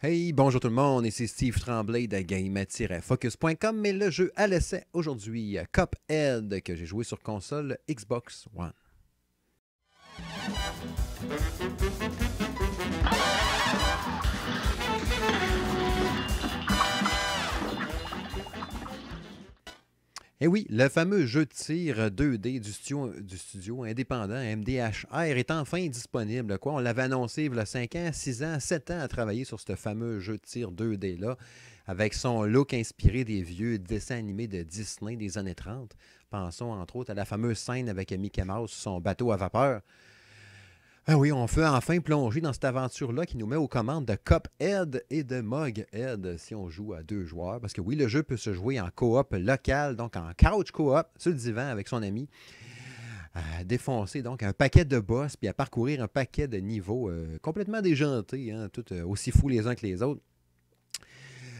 Hey, bonjour tout le monde, ici Steve Tremblay de game focuscom et le jeu à l'essai aujourd'hui, Cuphead, que j'ai joué sur console Xbox One. Et eh oui, le fameux jeu de tir 2D du studio, indépendant MDHR est enfin disponible. Quoi. On l'avait annoncé il y a 5 ans, 6 ans, 7 ans à travailler sur ce fameux jeu de tir 2D-là, avec son look inspiré des vieux dessins animés de Disney des années 30. Pensons entre autres à la fameuse scène avec Mickey Mouse, son bateau à vapeur. Ah oui, on peut enfin plonger dans cette aventure-là qui nous met aux commandes de Cuphead et de Mughead si on joue à deux joueurs. Parce que oui, le jeu peut se jouer en coop local, donc en couch coop, sur le divan avec son ami. À défoncer donc un paquet de boss puis à parcourir un paquet de niveaux euh, complètement déjantés, hein, tout euh, aussi fous les uns que les autres.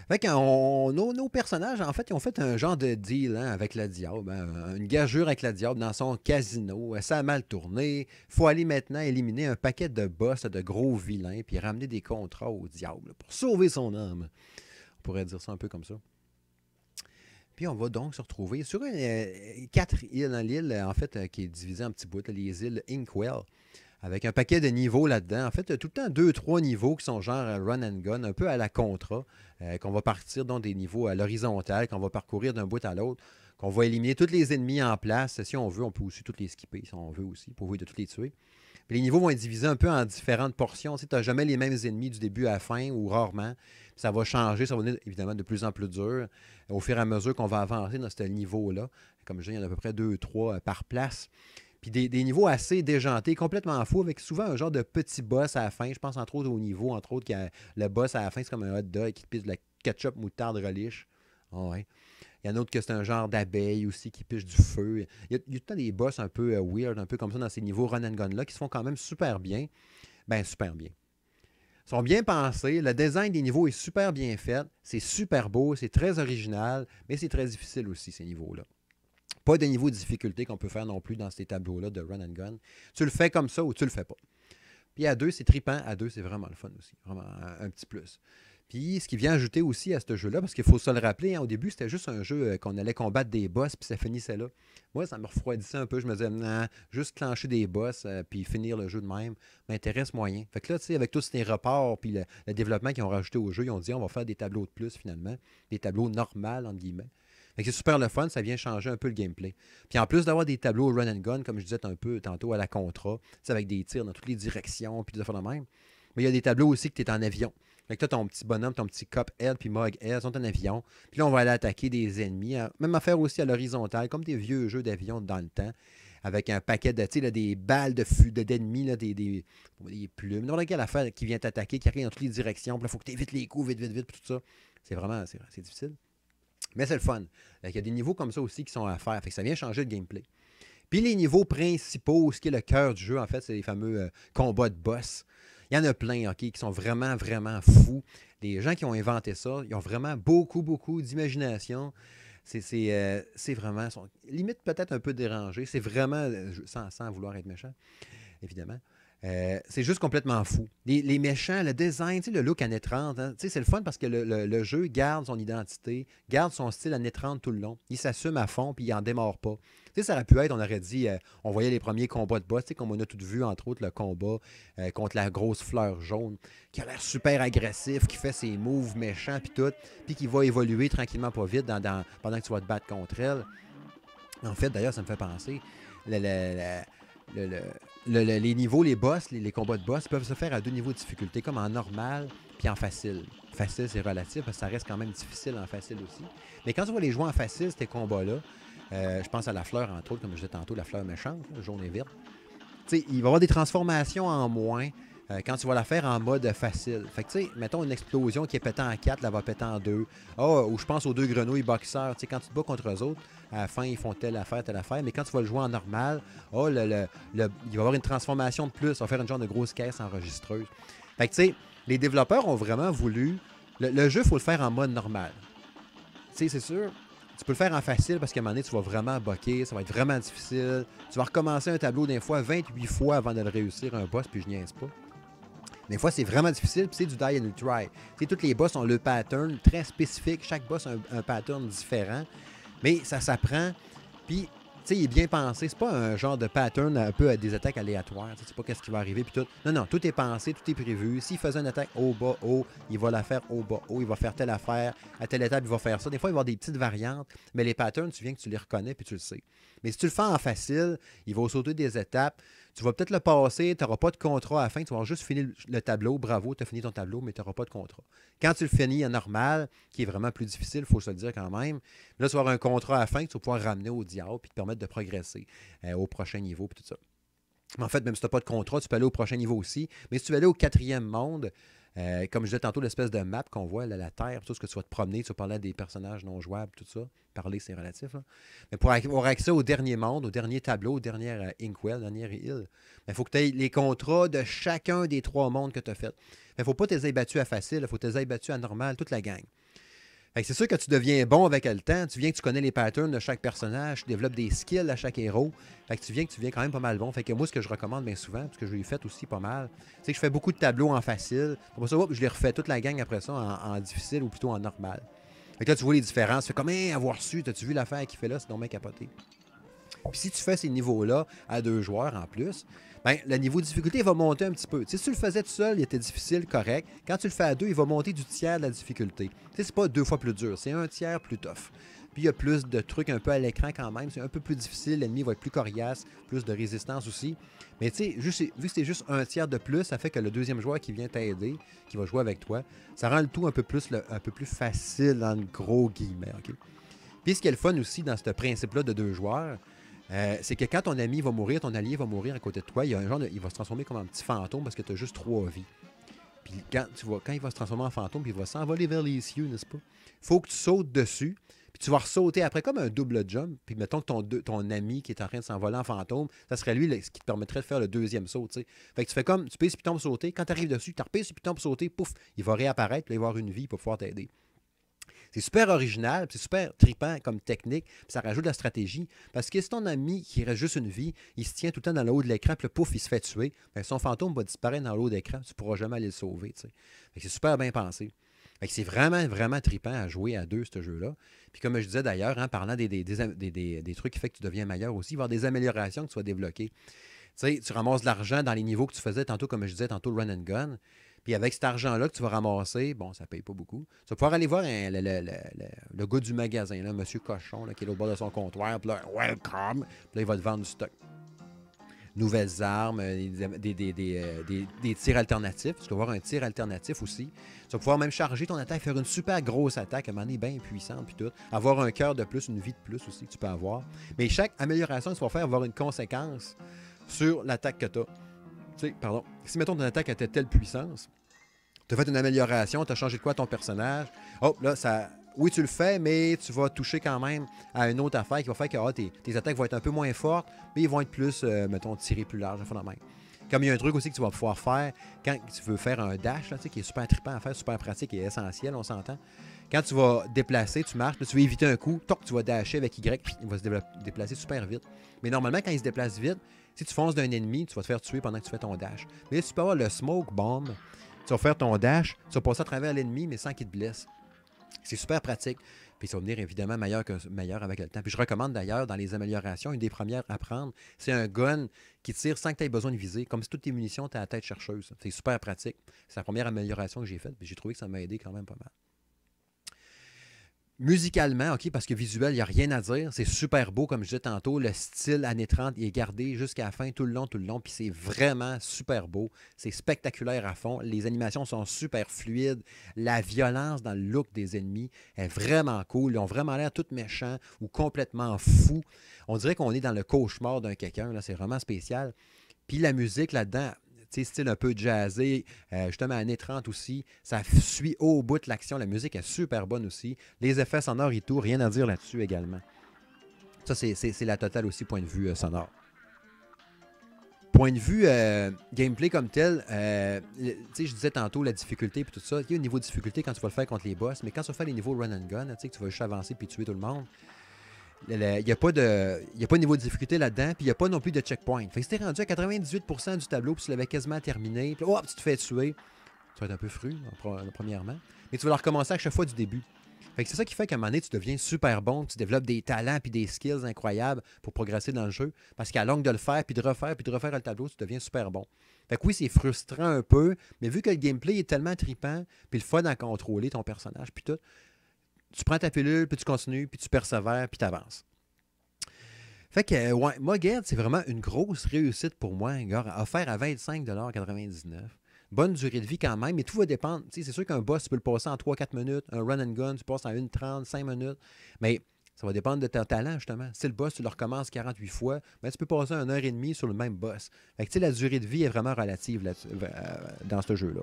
Fait on, nos, personnages, en fait, ils ont fait un genre de deal hein, avec la diable, hein, une gageure avec la diable dans son casino. Euh, ça a mal tourné. faut aller maintenant éliminer un paquet de boss, de gros vilains, puis ramener des contrats au diable pour sauver son âme. On pourrait dire ça un peu comme ça. Puis on va donc se retrouver sur euh, quatre îles. Hein, l'île, en fait, euh, qui est divisée en petits bouts, les îles Inkwell avec un paquet de niveaux là-dedans. En fait, tout le temps deux, trois niveaux qui sont genre run and gun, un peu à la Contra, euh, qu'on va partir dans des niveaux à l'horizontale, qu'on va parcourir d'un bout à l'autre, qu'on va éliminer tous les ennemis en place. Si on veut, on peut aussi tous les skipper, si on veut aussi, pour vous de tous les tuer. les niveaux vont être divisés un peu en différentes portions. Tu n'as jamais les mêmes ennemis du début à la fin ou rarement. ça va changer, ça va devenir évidemment de plus en plus dur au fur et à mesure qu'on va avancer dans ce niveau-là. Comme je dis, il y en a à peu près deux, ou trois euh, par place. Puis des, niveaux assez déjantés, complètement fous, avec souvent un genre de petit boss à la fin. Je pense entre autres au niveau, entre autres, a le boss à la fin, c'est comme un hot dog qui pisse de la ketchup, moutarde, relish. Ah ouais. Il y en a d'autres que c'est un genre d'abeille aussi qui piche du feu. Il y a, tout le temps des boss un peu euh, weird, un peu comme ça dans ces niveaux run and gun-là qui se font quand même super bien. Ben, super bien. Ils sont bien pensés. Le design des niveaux est super bien fait. C'est super beau, c'est très original, mais c'est très difficile aussi, ces niveaux-là pas de niveaux de difficulté qu'on peut faire non plus dans ces tableaux-là de run and gun. Tu le fais comme ça ou tu le fais pas. Puis à deux, c'est tripant. À deux, c'est vraiment le fun aussi. Vraiment un, petit plus. Puis ce qui vient ajouter aussi à ce jeu-là, parce qu'il faut se le rappeler, hein, au début, c'était juste un jeu euh, qu'on allait combattre des boss, puis ça finissait là. Moi, ça me refroidissait un peu. Je me disais, non, juste clencher des boss, euh, puis finir le jeu de même, m'intéresse moyen. Fait que là, tu sais, avec tous ces reports, puis le, développement qu'ils ont rajouté au jeu, ils ont dit, on va faire des tableaux de plus finalement, des tableaux normaux, entre guillemets. C'est super le fun, ça vient changer un peu le gameplay. Puis en plus d'avoir des tableaux run and gun, comme je disais un peu tantôt à la c'est avec des tirs dans toutes les directions, puis des affaires de même. Mais il y a des tableaux aussi que tu es en avion. Fait que as ton petit bonhomme, ton petit cop L puis Mog L sont en avion. Puis là, on va aller attaquer des ennemis. même hein, Même affaire aussi à l'horizontale, comme des vieux jeux d'avion dans le temps, avec un paquet de, là, des balles de d'ennemis, de, des, des, des, plumes. N'importe quelle affaire qui vient t'attaquer, qui arrive dans toutes les directions. Puis là, faut que tu évites les coups, vite, vite, vite, tout ça. C'est vraiment, c'est difficile. Mais c'est le fun. Il y a des niveaux comme ça aussi qui sont à faire. Fait ça vient changer le gameplay. Puis les niveaux principaux, ce qui est le cœur du jeu, en fait, c'est les fameux euh, combats de boss. Il y en a plein, OK, qui sont vraiment, vraiment fous. Les gens qui ont inventé ça, ils ont vraiment beaucoup, beaucoup d'imagination. C'est euh, vraiment, limite peut-être un peu dérangé. C'est vraiment, euh, sans, sans vouloir être méchant, évidemment. Euh, c'est juste complètement fou. Les, méchants, le design, le look années 30, hein, c'est le fun parce que le, jeu garde son identité, garde son style années 30 tout le long. Il s'assume à fond puis il n'en démarre pas. sais ça aurait pu être, on aurait dit, euh, on voyait les premiers combats de boss, comme on a tout vu, entre autres, le combat euh, contre la grosse fleur jaune, qui a l'air super agressif, qui fait ses moves méchants puis tout, puis qui va évoluer tranquillement pas vite dans, pendant que tu vas te battre contre elle. En fait, d'ailleurs, ça me fait penser. la, les niveaux, les boss, les, combats de boss peuvent se faire à deux niveaux de difficulté, comme en normal puis en facile. Facile, c'est relatif parce que ça reste quand même difficile en facile aussi. Mais quand tu vois les joueurs en facile, ces combats-là, euh, je pense à la fleur, entre autres, comme je disais tantôt, la fleur méchante, jaune et verte. il va y avoir des transformations en moins. Euh, quand tu vas la faire en mode facile. Fait que, tu sais, mettons une explosion qui est pétée en 4, la va péter en 2. Ah, ou je pense aux deux grenouilles boxeurs. Tu sais, quand tu te bats contre eux autres, à la fin, ils font telle affaire, telle affaire. Mais quand tu vas le jouer en normal, oh, il va y avoir une transformation de plus. On va faire une genre de grosse caisse enregistreuse. Fait que, tu sais, les développeurs ont vraiment voulu. Le, jeu, il faut le faire en mode normal. Tu sais, c'est sûr, tu peux le faire en facile parce qu'à un moment donné, tu vas vraiment boquer, ça va être vraiment difficile. Tu vas recommencer un tableau d'un fois 28 fois avant de le réussir, un boss, puis je niaise pas. Des fois, c'est vraiment difficile, puis c'est du die and try. Tous toutes les boss ont le pattern très spécifique, chaque boss a un, pattern différent, mais ça s'apprend, puis il est bien pensé. C'est pas un genre de pattern un peu à des attaques aléatoires. Tu sais pas qu'est-ce qui va arriver puis tout. Non, non, tout est pensé, tout est prévu. S'il faisait une attaque au bas, haut, il va la faire au bas, haut, il va faire telle affaire, à telle étape, il va faire ça. Des fois, il va y avoir des petites variantes, mais les patterns, tu viens que tu les reconnais puis tu le sais. Mais si tu le fais en facile, il va sauter des étapes. Tu vas peut-être le passer, tu n'auras pas de contrat à la fin, tu vas juste finir le tableau, bravo, tu as fini ton tableau, mais tu n'auras pas de contrat. Quand tu le finis en normal, qui est vraiment plus difficile, il faut se le dire quand même, là, tu vas avoir un contrat à fin que tu vas pouvoir ramener au diable et te permettre de progresser euh, au prochain niveau puis tout ça. Mais en fait, même si tu n'as pas de contrat, tu peux aller au prochain niveau aussi. Mais si tu veux aller au quatrième monde, euh, comme je disais tantôt, l'espèce de map qu'on voit, la Terre, tout ce que tu vas te promener, tu vas parler des personnages non jouables, tout ça. Parler, c'est relatif. Hein. Mais pour avoir accès au dernier monde, au dernier tableau, au dernier euh, inkwell, Inkwell, dernière île, il ben, faut que tu aies les contrats de chacun des trois mondes que tu as fait. Il ben, ne faut pas aies battu à facile, il faut aies battu à normal, toute la gang c'est sûr que tu deviens bon avec le temps. Tu viens que tu connais les patterns de chaque personnage, tu développes des skills à chaque héros. Fait que tu viens que tu viens quand même pas mal bon. Fait que moi, ce que je recommande bien souvent, parce que je l'ai fait aussi pas mal, c'est que je fais beaucoup de tableaux en facile. Pour ça, je les refais toute la gang après ça en, difficile ou plutôt en normal. Fait que là, tu vois les différences. Fait comme, avoir su, t'as-tu vu l'affaire qui fait là? C'est non, mec capoté. Puis si tu fais ces niveaux-là à deux joueurs en plus, ben, le niveau de difficulté va monter un petit peu. si tu le faisais tout seul, il était difficile, correct. Quand tu le fais à deux, il va monter du tiers de la difficulté. C'est pas deux fois plus dur, c'est un tiers plus tough. Puis il y a plus de trucs un peu à l'écran quand même. C'est un peu plus difficile, l'ennemi va être plus coriace, plus de résistance aussi. Mais tu sais, vu que c'est juste un tiers de plus, ça fait que le deuxième joueur qui vient t'aider, qui va jouer avec toi, ça rend le tout un peu plus, un peu plus facile, en gros guillemets. Puis ce qui est le fun aussi dans ce principe-là de deux joueurs, euh, c'est que quand ton ami va mourir, ton allié va mourir à côté de toi, il, un genre il va se transformer comme un petit fantôme parce que tu as juste trois vies. Puis quand, tu vois, quand il va se transformer en fantôme, il va s'envoler vers les cieux, n'est-ce pas? faut que tu sautes dessus, puis tu vas re-sauter après comme un double jump. Puis mettons que ton, ton ami qui est en train de s'envoler en fantôme, ça serait lui ce qui te permettrait de faire le deuxième saut. Fait que tu fais comme, tu pèses puis tombes, sauter. Quand tu arrives dessus, tu repèses puis tombes sauter, pouf, il va réapparaître, puis il va avoir une vie pour pouvoir t'aider. C'est super original, c'est super tripant comme technique, ça rajoute de la stratégie. Parce que si ton ami qui reste juste une vie, il se tient tout le temps dans le haut de l'écran, puis le pouf, il se fait tuer, ben, son fantôme va disparaître dans le haut d'écran, tu ne pourras jamais aller le sauver. C'est super bien pensé. C'est vraiment, vraiment tripant à jouer à deux, ce jeu-là. Puis comme je disais d'ailleurs, en hein, parlant des des, trucs qui font que tu deviens meilleur aussi, il va y avoir des améliorations qui soient vas Tu tu ramasses de l'argent dans les niveaux que tu faisais tantôt, comme je disais tantôt, le run and gun. Et avec cet argent-là que tu vas ramasser, bon, ça ne paye pas beaucoup. Tu vas pouvoir aller voir le, gars du magasin, là, Monsieur Cochon, qui est au bord de son comptoir. Puis là, welcome. Puis là, il va te vendre du stock. Nouvelles armes, euh, euh, des, tirs alternatifs. Tu vas voir un tir alternatif aussi. Tu vas pouvoir même charger ton attaque, faire une super grosse attaque, à un bien puissante, puis tout. Avoir un cœur de plus, une vie de plus aussi que tu peux avoir. Mais chaque amélioration que tu vas faire va avoir une conséquence sur l'attaque que tu as. Tu sais, pardon, si mettons ton attaque était telle puissance, tu as fait une amélioration, tu as changé de quoi ton personnage. Oh, là, ça. Oui, tu le fais, mais tu vas toucher quand même à une autre affaire qui va faire que ah, tes, attaques vont être un peu moins fortes, mais ils vont être plus, euh, mettons, tirés plus large, la Comme il y a un truc aussi que tu vas pouvoir faire quand tu veux faire un dash, là, tu sais, qui est super trippant à faire, super pratique et essentiel, on s'entend. Quand tu vas déplacer, tu marches, tu veux éviter un coup, toc, tu vas dasher avec Y, il va se déplacer super vite. Mais normalement, quand il se déplace vite, si tu fonces d'un ennemi, tu vas te faire tuer pendant que tu fais ton dash. Mais tu peux avoir le smoke bomb, tu faire ton dash, tu vas passer à travers l'ennemi, mais sans qu'il te blesse. C'est super pratique. Puis ça va venir évidemment meilleur, meilleur avec le temps. Puis je recommande d'ailleurs dans les améliorations, une des premières à prendre, c'est un gun qui tire sans que tu aies besoin de viser, comme si toutes tes munitions étaient à la tête chercheuse. C'est super pratique. C'est la première amélioration que j'ai faite. Puis j'ai trouvé que ça m'a aidé quand même pas mal. Musicalement, OK, parce que visuel, il n'y a rien à dire. C'est super beau, comme je disais tantôt. Le style années 30, il est gardé jusqu'à la fin, tout le long, tout le long. Puis c'est vraiment super beau. C'est spectaculaire à fond. Les animations sont super fluides. La violence dans le look des ennemis est vraiment cool. Ils ont vraiment l'air tout méchants ou complètement fous. On dirait qu'on est dans le cauchemar d'un quelqu'un. c'est vraiment spécial. Puis la musique là-dedans, style un peu jazzé. Euh, justement, années 30 aussi. Ça suit au bout de l'action. La musique est super bonne aussi. Les effets sonores et tout, rien à dire là-dessus également. Ça, c'est la totale aussi, point de vue euh, sonore. Point de vue euh, gameplay comme tel, je disais tantôt la difficulté et tout ça. Il y a un niveau de difficulté quand tu vas le faire contre les boss, mais quand tu vas faire les niveaux run and gun, tu sais, que tu vas juste avancer et tuer tout le monde. Il n'y a, pas de y a pas niveau de difficulté là-dedans, puis il n'y a pas non plus de checkpoint. Fait que rendu à 98% du tableau, puis tu l'avais quasiment terminé, puis oh, tu te fais tuer, tu vas être un peu fru, hein, premièrement. Mais tu vas le recommencer à chaque fois du début. Fait c'est ça qui fait qu'à un moment donné, tu deviens super bon, tu développes des talents puis des skills incroyables pour progresser dans le jeu. Parce qu'à longue de le faire, puis de refaire, puis de refaire le tableau, tu deviens super bon. Fait oui, c'est frustrant un peu, mais vu que le gameplay est tellement tripant, puis le fun à contrôler ton personnage, puis tout, tu prends ta pilule, puis tu continues, puis tu persévères, puis tu avances. Fait que, euh, ouais, moi, c'est vraiment une grosse réussite pour moi, gars, offert à 25,99 Bonne durée de vie quand même, mais tout va dépendre. C'est sûr qu'un boss, tu peux le passer en 3-4 minutes. Un run and gun, tu passes en 1,30, 5 minutes. Mais ça va dépendre de ton talent, justement. Si le boss, tu le recommences 48 fois, mais ben, tu peux passer une heure et demie sur le même boss. Fait que, la durée de vie est vraiment relative euh, dans ce jeu-là.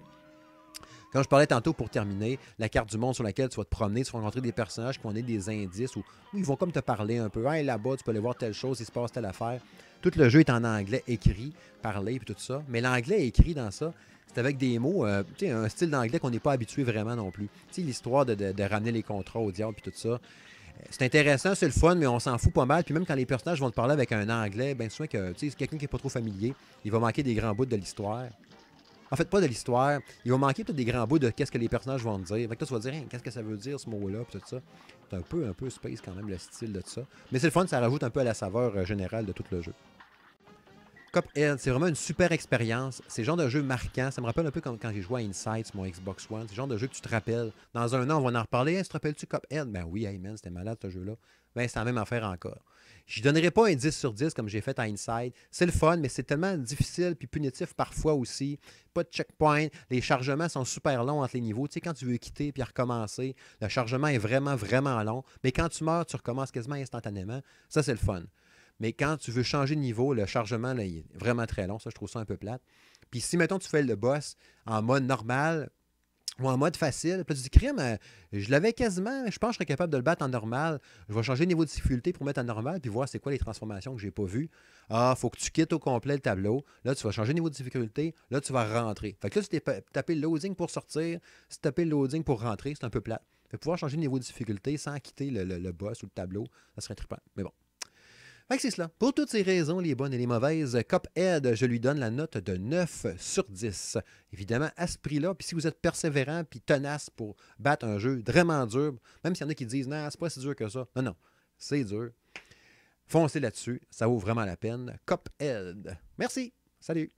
Quand je parlais tantôt pour terminer, la carte du monde sur laquelle tu vas te promener, tu vas rencontrer des personnages qui vont donner des indices ou ils vont comme te parler un peu. Hey, là-bas, tu peux aller voir telle chose, il se passe telle affaire. Tout le jeu est en anglais écrit, parlé, et tout ça. Mais l'anglais écrit dans ça, c'est avec des mots, euh, sais, un style d'anglais qu'on n'est pas habitué vraiment non plus. l'histoire de, de, de, ramener les contrats au diable, puis tout ça. Euh, c'est intéressant, c'est le fun, mais on s'en fout pas mal. Puis même quand les personnages vont te parler avec un anglais, bien souvent que quelqu'un qui n'est pas trop familier, il va manquer des grands bouts de l'histoire. En fait, pas de l'histoire. il va manquer peut-être des grands bouts de qu'est-ce que les personnages vont dire. Fait que tu vas dire, qu'est-ce que ça veut dire ce mot-là, tout ça. C'est un peu, un peu space quand même le style de ça. Mais c'est le fun, ça rajoute un peu à la saveur euh, générale de tout le jeu. Cuphead, c'est vraiment une super expérience. C'est le genre de jeu marquant. Ça me rappelle un peu comme quand j'ai joué à Inside sur mon Xbox One. C'est le genre de jeu que tu te rappelles. Dans un an, on va en reparler. Hey, te rappelles-tu Cuphead? Ben oui, hey man, c'était malade ce jeu-là. Ben, c'est la même affaire encore. Je donnerai pas un 10 sur 10 comme j'ai fait à Inside. C'est le fun, mais c'est tellement difficile puis punitif parfois aussi. Pas de checkpoint. Les chargements sont super longs entre les niveaux. Tu sais, quand tu veux quitter puis recommencer, le chargement est vraiment, vraiment long. Mais quand tu meurs, tu recommences quasiment instantanément. Ça, c'est le fun. Mais quand tu veux changer de niveau, le chargement là, est vraiment très long. Ça, je trouve ça un peu plate. Puis si, mettons, tu fais le boss en mode normal ou en mode facile, plus du dis, crime, euh, je l'avais quasiment, je pense que je serais capable de le battre en normal. Je vais changer le niveau de difficulté pour mettre en normal, puis voir c'est quoi les transformations que j'ai pas vues. Ah, faut que tu quittes au complet le tableau. Là, tu vas changer le niveau de difficulté. Là, tu vas rentrer. Fait que là, si tu tapé le loading pour sortir, si tu tapé le loading pour rentrer, c'est un peu plat. Fait pouvoir changer le niveau de difficulté sans quitter le, boss ou le tableau, ça serait trippant. Mais bon. Fait c'est cela. Pour toutes ces raisons, les bonnes et les mauvaises, Cophead, je lui donne la note de 9 sur 10. Évidemment, à ce prix-là, puis si vous êtes persévérant puis tenace pour battre un jeu vraiment dur, même s'il y en a qui disent « Non, c'est pas si dur que ça. » Non, non, c'est dur. Foncez là-dessus, ça vaut vraiment la peine. Cophead. Merci, salut.